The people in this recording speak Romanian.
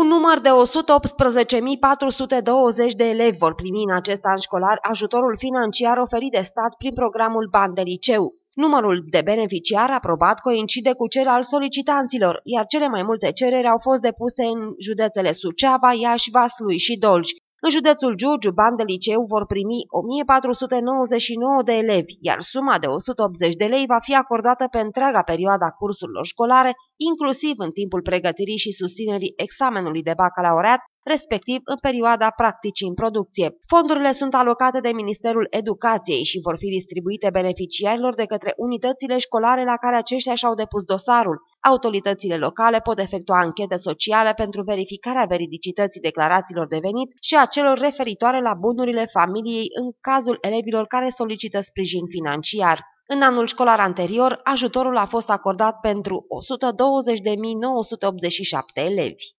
Un număr de 118.420 de elevi vor primi în acest an școlar ajutorul financiar oferit de stat prin programul Ban de Liceu. Numărul de beneficiari aprobat coincide cu cel al solicitanților, iar cele mai multe cereri au fost depuse în județele Suceava, Iași, Vaslui și Dolj. În județul Giurgiu, bani de liceu vor primi 1499 de elevi, iar suma de 180 de lei va fi acordată pe întreaga perioadă a cursurilor școlare, inclusiv în timpul pregătirii și susținerii examenului de bacalaureat, respectiv în perioada practicii în producție. Fondurile sunt alocate de Ministerul Educației și vor fi distribuite beneficiarilor de către unitățile școlare la care aceștia și-au depus dosarul. Autoritățile locale pot efectua anchete sociale pentru verificarea veridicității declarațiilor de venit și a celor referitoare la bunurile familiei în cazul elevilor care solicită sprijin financiar. În anul școlar anterior, ajutorul a fost acordat pentru 120.987 elevi.